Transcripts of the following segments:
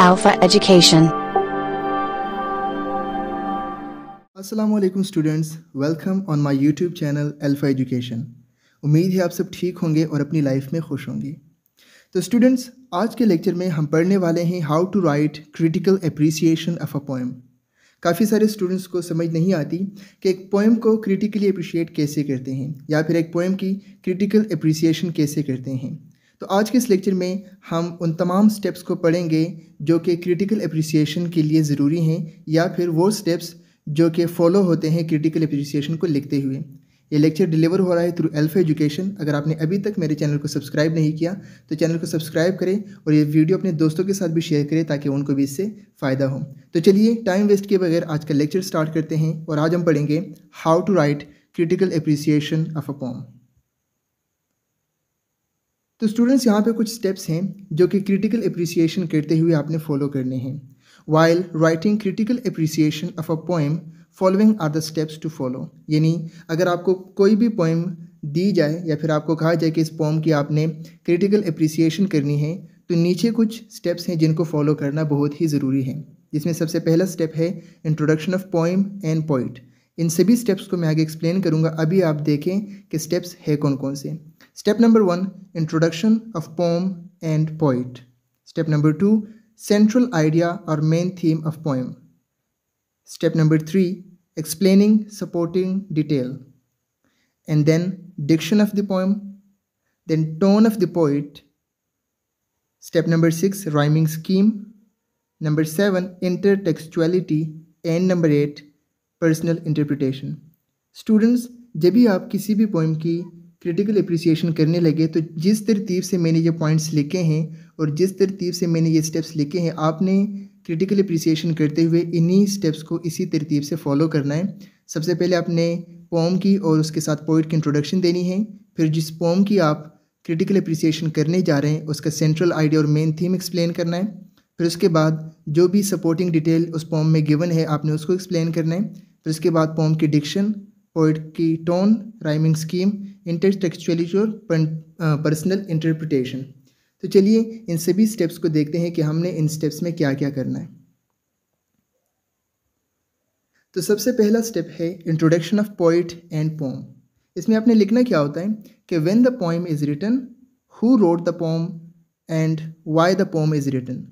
Alpha Education. Assalamu alaikum students. Welcome on my YouTube channel Alpha education उम्मीद है आप सब ठीक होंगे और अपनी लाइफ में खुश होंगे तो स्टूडेंट्स आज के लेक्चर में हम पढ़ने वाले हैं how to write critical appreciation of a poem काफ़ी सारे स्टूडेंट्स को समझ नहीं आती कि एक पोएम को क्रिटिकली अप्रिशिएट कैसे करते हैं या फिर एक पोएम की क्रिटिकल अप्रिसिएशन कैसे करते हैं तो आज के इस लेक्चर में हम उन तमाम स्टेप्स को पढ़ेंगे जो कि क्रिटिकल अप्रिसिएशन के लिए ज़रूरी हैं या फिर वो स्टेप्स जो कि फॉलो होते हैं क्रिटिकल अप्रिसिएशन को लिखते हुए ये लेक्चर डिलीवर हो रहा है थ्रू एल्फ एजुकेशन अगर आपने अभी तक मेरे चैनल को सब्सक्राइब नहीं किया तो चैनल को सब्सक्राइब करें और ये वीडियो अपने दोस्तों के साथ भी शेयर करें ताकि उनको भी इससे फ़ायदा हो तो चलिए टाइम वेस्ट किए बगैर आज का लेक्चर स्टार्ट करते हैं और आज हम पढ़ेंगे how to write critical appreciation of a poem तो स्टूडेंट्स यहाँ पे कुछ स्टेप्स हैं जो कि क्रिटिकल अप्रिसिएशन करते हुए आपने फॉलो करने हैं while writing critical appreciation of a poem following are the steps to follow यानी अगर आपको कोई भी पोएम दी जाए या फिर आपको कहा जाए कि इस पोम की आपने क्रिटिकल अप्रिसिएशन करनी है तो नीचे कुछ स्टेप्स हैं जिनको फॉलो करना बहुत ही ज़रूरी है जिसमें सबसे पहला स्टेप है introduction of poem and poet इन सभी स्टेप्स को मैं आगे एक्सप्लेन करूँगा अभी आप देखें कि स्टेप्स है कौन कौन से Step number one, introduction of poem and poet. Step number two, central idea or main theme of poem. Step number three, explaining supporting detail. And then diction of the poem, then tone of the poet. Step number six, rhyming scheme. Number seven, intertextuality. And number eight, Personal interpretation. Students, जब भी आप किसी भी poem की critical appreciation करने लगे तो जिस तरतीब से मैंने ये पॉइंट्स लिखे हैं और जिस तरतीब से मैंने ये स्टेप्स लिखे हैं आपने क्रिटिकल अप्रिसिएशन करते हुए इन्हीं स्टेप्स को इसी तरतीब से फॉलो करना है सबसे पहले आपने पोम की और उसके साथ पोइट की इंट्रोडक्शन देनी है फिर जिस पोम की आप क्रिटिकल अप्रिसिएशन करने जा रहे हैं उसका सेंट्रल आइडिया और मेन थीम एक्सप्लेन करना है फिर उसके बाद जो भी सपोर्टिंग डिटेल उस पॉम में गिवन है आपने उसको एक्सप्लेन करना है फिर उसके बाद पोम की डिक्शन पोइट की टोन राइमिंग स्कीम इंटरटेक्चुअली और पर्सनल इंटरप्रिटेशन तो चलिए इन सभी स्टेप्स को देखते हैं कि हमने इन स्टेप्स में क्या क्या करना है तो सबसे पहला स्टेप है introduction of poet and poem इसमें आपने लिखना क्या होता है कि when the poem is written who wrote the poem and why the poem is written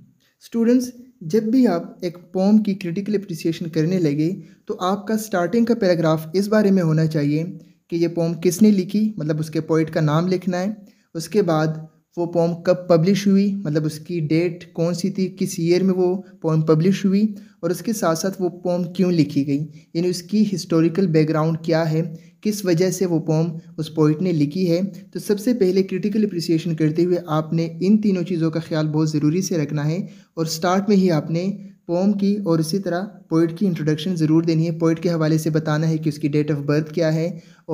students जब भी आप एक पोम की क्रिटिकल अप्रिसिएशन करने लगे तो आपका स्टार्टिंग का पैराग्राफ इस बारे में होना चाहिए कि ये पोम किसने लिखी मतलब उसके पोइट का नाम लिखना है उसके बाद वो पोम कब पब्लिश हुई मतलब उसकी डेट कौन सी थी किस ईयर में वो पोम पब्लिश हुई और उसके साथ साथ वो पोम क्यों लिखी गई यानी उसकी हिस्टोरिकल बैकग्राउंड क्या है किस वजह से वो पोम उस पोइट ने लिखी है तो सबसे पहले क्रिटिकल अप्रिसिएशन करते हुए आपने इन तीनों चीज़ों का ख्याल बहुत ज़रूरी से रखना है और स्टार्ट में ही आपने पोम की और इसी तरह पोइट की इंट्रोडक्शन ज़रूर देनी है पोइट के हवाले से बताना है कि उसकी डेट ऑफ बर्थ क्या है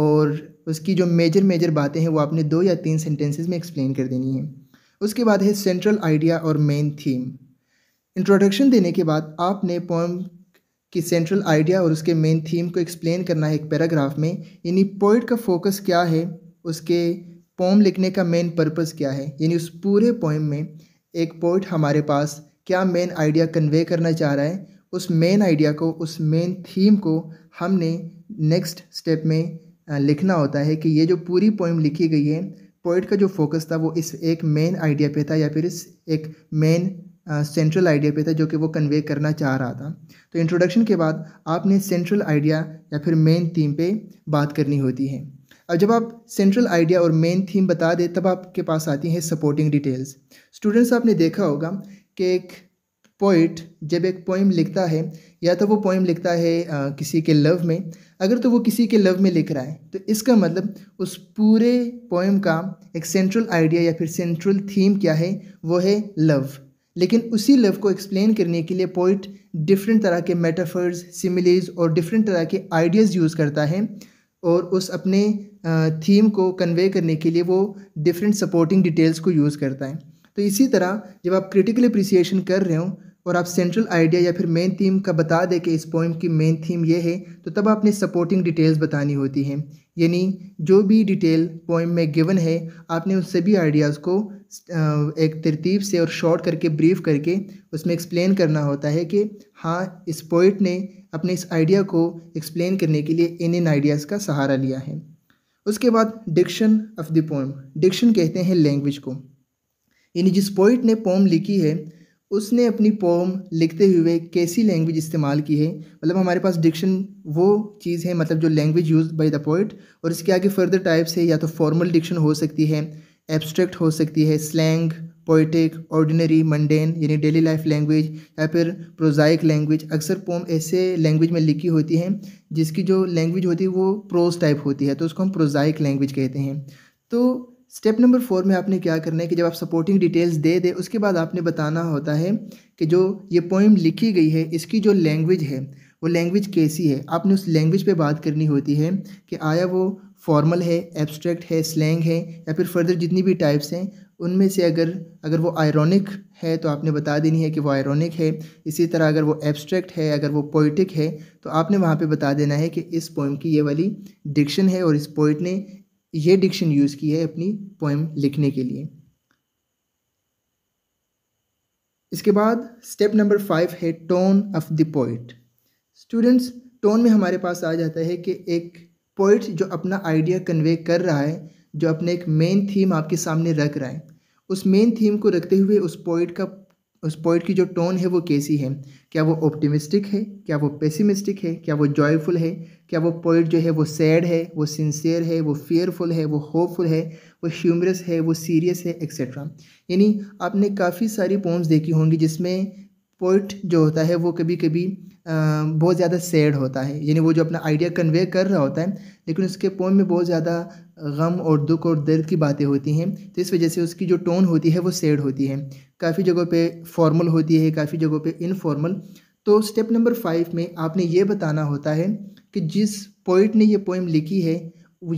और उसकी जो मेजर मेजर बातें हैं वो आपने दो या तीन सेंटेंसेस में एक्सप्लेन कर देनी है उसके बाद है सेंट्रल आइडिया और मेन थीम इंट्रोडक्शन देने के बाद आपने पोम की सेंट्रल आइडिया और उसके मेन थीम को एक्सप्लेन करना है एक पैराग्राफ में यानी पोइट का फोकस क्या है उसके पोम लिखने का मेन पर्पज़ क्या है यानी उस पूरे पोइम में एक पोइट हमारे पास क्या मेन आइडिया कन्वे करना चाह रहा है उस मेन आइडिया को उस मेन थीम को हमने नेक्स्ट स्टेप में लिखना होता है कि ये जो पूरी पोइम लिखी गई है पोइट का जो फोकस था वो इस एक मेन आइडिया पे था या फिर इस एक मेन सेंट्रल आइडिया पे था जो कि वो कन्वे करना चाह रहा था तो इंट्रोडक्शन के बाद आपने सेंट्रल आइडिया या फिर मेन थीम पे बात करनी होती है अब जब आप सेंट्रल आइडिया और मेन थीम बता दें तब आपके पास आती हैं सपोर्टिंग डिटेल्स स्टूडेंट्स आपने देखा होगा के एक पोइट जब एक पोइम लिखता है या तो वो पोइम लिखता है आ, किसी के लव में अगर तो वो किसी के लव में लिख रहा है तो इसका मतलब उस पूरे पोइम का एक सेंट्रल आइडिया या फिर सेंट्रल थीम क्या है वो है लव लेकिन उसी लव को एक्सप्लेन करने के लिए पोइट डिफरेंट तरह के मेटाफर्स सिमिलीज और डिफरेंट तरह के आइडियाज़ यूज़ करता है और उस अपने थीम को कन्वे करने के लिए वो डिफरेंट सपोर्टिंग डिटेल्स को यूज़ करता है तो इसी तरह जब आप क्रिटिकल अप्रिसिएशन कर रहे हो और आप सेंट्रल आइडिया या फिर मेन थीम का बता दें कि इस पोइम की मेन थीम ये है तो तब आपने सपोर्टिंग डिटेल्स बतानी होती हैं यानी जो भी डिटेल पोइम में गिवन है आपने उन सभी आइडियाज़ को एक तरतीब से और शॉर्ट करके ब्रीफ करके उसमें एक्सप्लेन करना होता है कि हाँ इस पोइट ने अपने इस आइडिया को एक्सप्लेन करने के लिए इन इन आइडियाज़ का सहारा लिया है उसके बाद diction of the poem diction कहते हैं लैंग्वेज को यानी जिस पोइट ने पोम लिखी है उसने अपनी पोम लिखते हुए कैसी लैंग्वेज इस्तेमाल की है मतलब हमारे पास डिक्शन वो चीज़ है मतलब जो language use by the poet और इसके आगे फर्दर टाइप्स है या तो फॉर्मल डिक्शन हो सकती है एब्स्ट्रैक्ट हो सकती है स्लैंग पोइटिक ऑर्डिनरी मंडेन यानी डेली लाइफ लैंग्वेज या फिर प्रोजाइक लैंग्वेज अक्सर पोम ऐसे लैंग्वेज में लिखी होती है जिसकी जो लैंग्वेज होती है वो प्रोज टाइप होती है तो उसको हम प्रोजाइक लैंग्वेज कहते हैं तो स्टेप नंबर फोर में आपने क्या करना है कि जब आप सपोर्टिंग डिटेल्स दे दें उसके बाद आपने बताना होता है कि जो ये पोइम लिखी गई है इसकी जो लैंग्वेज है वो लैंग्वेज कैसी है आपने उस लैंग्वेज पे बात करनी होती है कि आया वो फॉर्मल है एब्स्ट्रैक्ट है स्लैंग है या फिर फर्दर जितनी भी टाइप्स हैं उनमें से अगर अगर वो आयरॉनिक है तो आपने बता देनी है कि वो आयरनिक है इसी तरह अगर वो एब्स्ट्रैक्ट है अगर वो पोइटिक है तो आपने वहाँ पे बता देना है कि इस पोइम की ये वाली डिक्शन है और इस पोइट ने ये डिक्शन यूज़ की है अपनी पोएम लिखने के लिए इसके बाद स्टेप नंबर फाइव है tone of the poet students tone में हमारे पास आ जाता है कि एक पोइट जो अपना आइडिया कन्वे कर रहा है जो अपने एक मेन थीम आपके सामने रख रहा है उस मेन थीम को रखते हुए उस पोइट का उस पोइट की जो टोन है वो कैसी है क्या वो ऑप्टिमिस्टिक है क्या वो पेसिमिस्टिक है क्या वो जॉयफुल है क्या वो पोइट जो है वो सैड है वो सिंसियर है वो फेयरफुल है वो होपफुल है वो ह्यूमरस है वो सीरियस है एक्सेट्रा यानी आपने काफ़ी सारी पोम्स देखी होंगी जिसमें पोइट जो होता है वो कभी कभी बहुत ज़्यादा सैड होता है यानी वो जो अपना आइडिया कन्वे कर रहा होता है लेकिन उसके पोम में बहुत ज़्यादा गम और दुख और दर्द की बातें होती हैं तो इस वजह से उसकी जो टोन होती है वो सैड होती है काफ़ी जगहों पे फॉर्मल होती है काफ़ी जगहों पे इनफॉर्मल तो स्टेप नंबर फाइव में आपने ये बताना होता है कि जिस पोइट ने ये पोइम लिखी है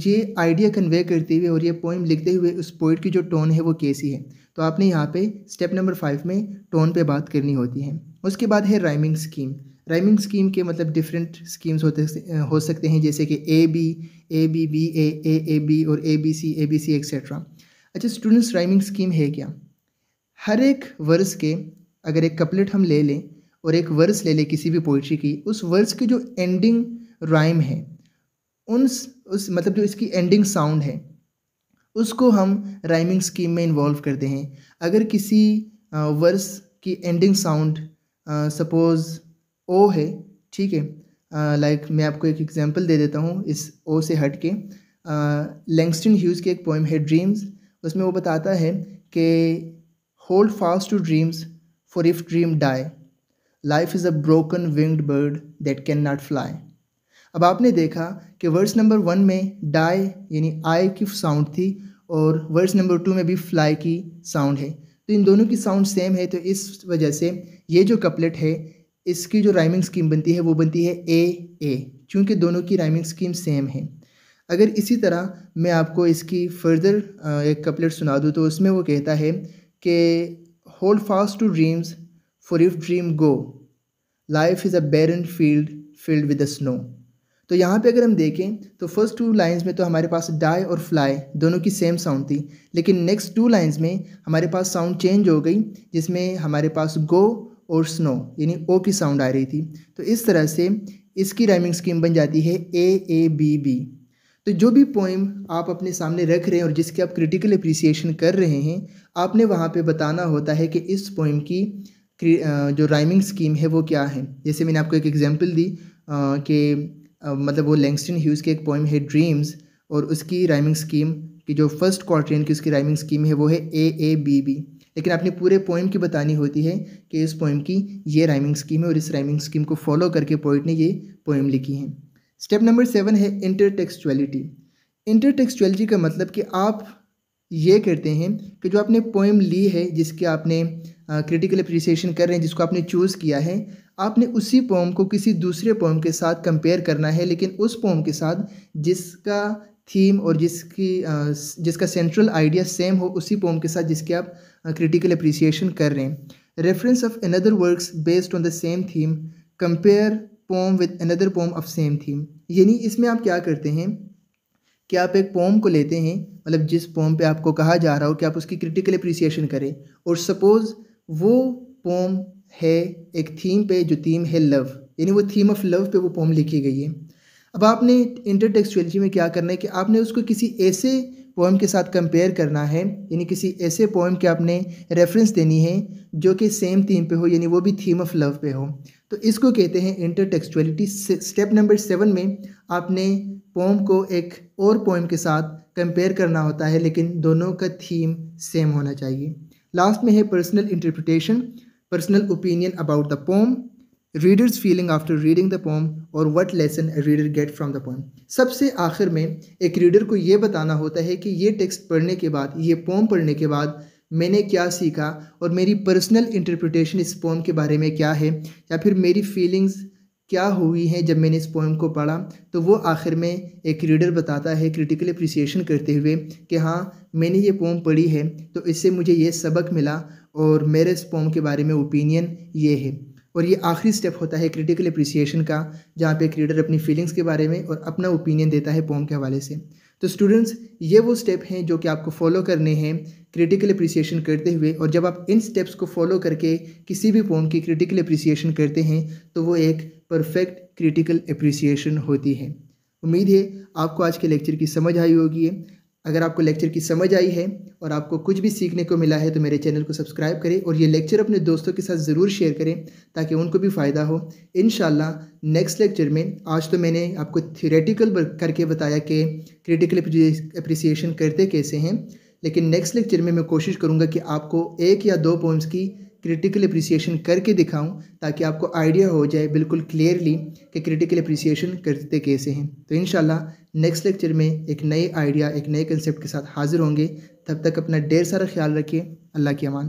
ये आइडिया कन्वे करते हुए और ये पोइम लिखते हुए उस पोइट की जो टोन है वो कैसी है तो आपने यहाँ पे स्टेप नंबर फाइव में टोन पे बात करनी होती है उसके बाद है राइमिंग स्कीम राइमिंग स्कीम के मतलब डिफरेंट स्कीम्स होते हो सकते हैं जैसे कि A B A B B A A A B और A B C A B C etcetera अच्छा स्टूडेंट्स राइमिंग स्कीम है क्या हर एक वर्स के अगर एक कपलेट हम ले लें और एक वर्स ले लें किसी भी पोइट्री की उस वर्स की जो एंडिंग राइम है उन उस मतलब जो इसकी एंडिंग साउंड है उसको हम राइमिंग स्कीम में इन्वॉल्व करते हैं अगर किसी वर्स की एंडिंग साउंड सपोज़ ओ है ठीक है लाइक uh, मैं आपको एक एग्जांपल दे देता हूँ इस ओ से हट के लैंगस्टन uh, ह्यूज़ की एक पोइम है ड्रीम्स उसमें वो बताता है कि hold fast to dreams for if dream die life is a broken winged bird that can not fly अब आपने देखा कि वर्स नंबर वन में डाई यानी आई की साउंड थी और वर्स नंबर टू में भी फ्लाई की साउंड है तो इन दोनों की साउंड सेम है तो इस वजह से ये जो कपलेट है इसकी जो राइमिंग स्कीम बनती है वो बनती है ए ए चूँकि दोनों की राइमिंग स्कीम सेम है अगर इसी तरह मैं आपको इसकी फर्दर एक कपलेट सुना दूँ तो उसमें वो कहता है कि hold fast to dreams for if dream go life is a barren field field with a snow तो यहाँ पे अगर हम देखें तो फर्स्ट टू लाइंस में तो हमारे पास डाई और फ्लाई दोनों की सेम साउंड थी लेकिन नेक्स्ट टू लाइंस में हमारे पास साउंड चेंज हो गई जिसमें हमारे पास गो और स्नो यानी ओ की साउंड आ रही थी तो इस तरह से इसकी राइमिंग स्कीम बन जाती है ए ए बी बी तो जो भी पोइम आप अपने सामने रख रहे हैं और जिसके आप क्रिटिकल अप्रिसिएशन कर रहे हैं आपने वहाँ पे बताना होता है कि इस पोइम की जो राइमिंग स्कीम है वो क्या है जैसे मैंने आपको एक एग्जांपल दी कि मतलब वो लैंगस्टन ह्यूज़ की एक पोइम है ड्रीम्स और उसकी राइमिंग स्कीम की जो फर्स्ट क्वार्टर की उसकी राइमिंग स्कीम है वो है ए ए बी बी लेकिन आपने पूरे पोइम की बतानी होती है कि इस पोइम की ये राइमिंग स्कीम है और इस राइमिंग स्कीम को फॉलो करके पोइट ने ये पोइम लिखी है स्टेप नंबर सेवन है इंटर टेक्सचुअलिटी का मतलब कि आप ये करते हैं कि जो आपने पोइम ली है जिसके आपने क्रिटिकल अप्रिसिएशन कर रहे हैं जिसको आपने चूज़ किया है आपने उसी पोम को किसी दूसरे पोम के साथ कंपेयर करना है लेकिन उस पोम के साथ जिसका थीम और जिसकी जिसका सेंट्रल आइडिया सेम हो उसी पोम के साथ जिसके आप क्रिटिकल अप्रिसिएशन कर रहे हैं Reference of another works based on the same theme. Compare poem with another poem of same theme यानी इसमें आप क्या करते हैं कि आप एक पोम को लेते हैं मतलब जिस पोम पे आपको कहा जा रहा हो कि आप उसकी क्रिटिकल अप्रिसिएशन करें और सपोज़ वो पोम है एक थीम पे जो थीम है लव यानी वो थीम ऑफ लव पे वो पोम लिखी गई है अब आपने इंटरटेक्चुअलिटी में क्या करना है कि आपने उसको किसी ऐसे पोएम के साथ कंपेयर करना है यानी किसी ऐसे पोएम के आपने रेफरेंस देनी है जो कि सेम थीम पे हो यानी वो भी थीम ऑफ लव पे हो तो इसको कहते हैं इंटरटेक्चुअलिटी स्टेप नंबर सेवन में आपने पोम को एक और पोएम के साथ कंपेयर करना होता है लेकिन दोनों का थीम सेम होना चाहिए लास्ट में है personal interpretation personal opinion about the poem readers feeling after reading the poem और what lesson reader get from the poem सबसे आखिर में एक रीडर को ये बताना होता है कि ये टेक्स्ट पढ़ने के बाद ये पोम पढ़ने के बाद मैंने क्या सीखा और मेरी पर्सनल इंटरप्रिटेशन इस पोम के बारे में क्या है या फिर मेरी फीलिंग्स क्या हुई हैं जब मैंने इस पोम को पढ़ा तो वो आखिर में एक रीडर बताता है क्रिटिकल अप्रिसिएशन करते हुए कि हाँ मैंने ये पोम पढ़ी है तो इससे मुझे ये सबक मिला और मेरे इस पोम के बारे में ओपिनियन ये है और ये आखिरी स्टेप होता है क्रिटिकल अप्रिसिएशन का जहाँ पे क्रिएटर अपनी फीलिंग्स के बारे में और अपना ओपिनियन देता है पोम के हवाले से तो स्टूडेंट्स ये वो स्टेप हैं जो कि आपको फॉलो करने हैं क्रिटिकल अप्रिसिएशन करते हुए और जब आप इन स्टेप्स को फॉलो करके किसी भी पोम की क्रिटिकल अप्रिसिएशन करते हैं तो वो एक परफेक्ट क्रिटिकल अप्रिसिएशन होती है उम्मीद है आपको आज के लेक्चर की समझ आई होगी अगर आपको लेक्चर की समझ आई है और आपको कुछ भी सीखने को मिला है तो मेरे चैनल को सब्सक्राइब करें और ये लेक्चर अपने दोस्तों के साथ ज़रूर शेयर करें ताकि उनको भी फ़ायदा हो इन नेक्स्ट लेक्चर में आज तो मैंने आपको थियोरेटिकल करके बताया कि क्रिटिकल अप्रिसिएशन करते कैसे हैं लेकिन नेक्स्ट लेक्चर में मैं कोशिश करूँगा कि आपको एक या दो पॉइंट्स की क्रिटिकल अप्रिसिएशन करके दिखाऊं ताकि आपको आइडिया हो जाए बिल्कुल क्लियरली कि क्रिटिकल अप्रिसिएशन करते कैसे हैं तो इन नेक्स्ट लेक्चर में एक नए आइडिया एक नए कंसेप्ट के साथ हाजिर होंगे तब तक अपना ढेर सारा ख्याल रखिए अल्लाह के अमान